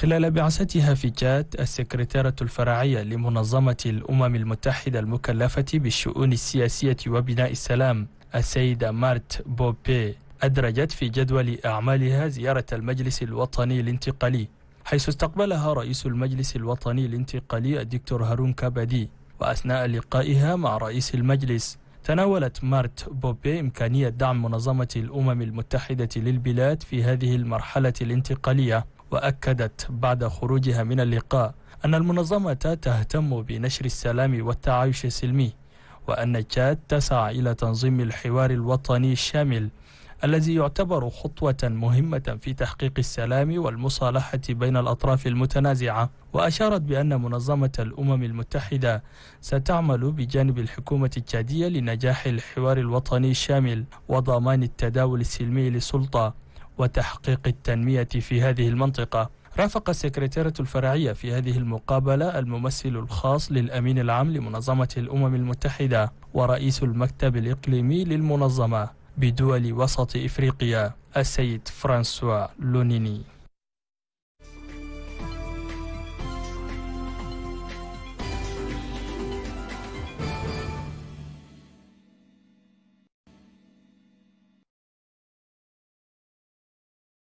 خلال بعثتها في جاد السكرتيرة الفرعية لمنظمة الأمم المتحدة المكلفة بالشؤون السياسية وبناء السلام السيدة مارت بوبي أدرجت في جدول أعمالها زيارة المجلس الوطني الانتقالي حيث استقبلها رئيس المجلس الوطني الانتقالي الدكتور هارون كابادي وأثناء لقائها مع رئيس المجلس تناولت مارت بوبي إمكانية دعم منظمة الأمم المتحدة للبلاد في هذه المرحلة الانتقالية وأكدت بعد خروجها من اللقاء أن المنظمة تهتم بنشر السلام والتعايش السلمي وأن تشاد تسعى إلى تنظيم الحوار الوطني الشامل الذي يعتبر خطوة مهمة في تحقيق السلام والمصالحة بين الأطراف المتنازعة وأشارت بأن منظمة الأمم المتحدة ستعمل بجانب الحكومة التشادية لنجاح الحوار الوطني الشامل وضمان التداول السلمي للسلطة وتحقيق التنمية في هذه المنطقة رافق السكرتيرة الفرعية في هذه المقابلة الممثل الخاص للأمين العام لمنظمة الأمم المتحدة ورئيس المكتب الإقليمي للمنظمة بدول وسط إفريقيا السيد فرانسوا لونيني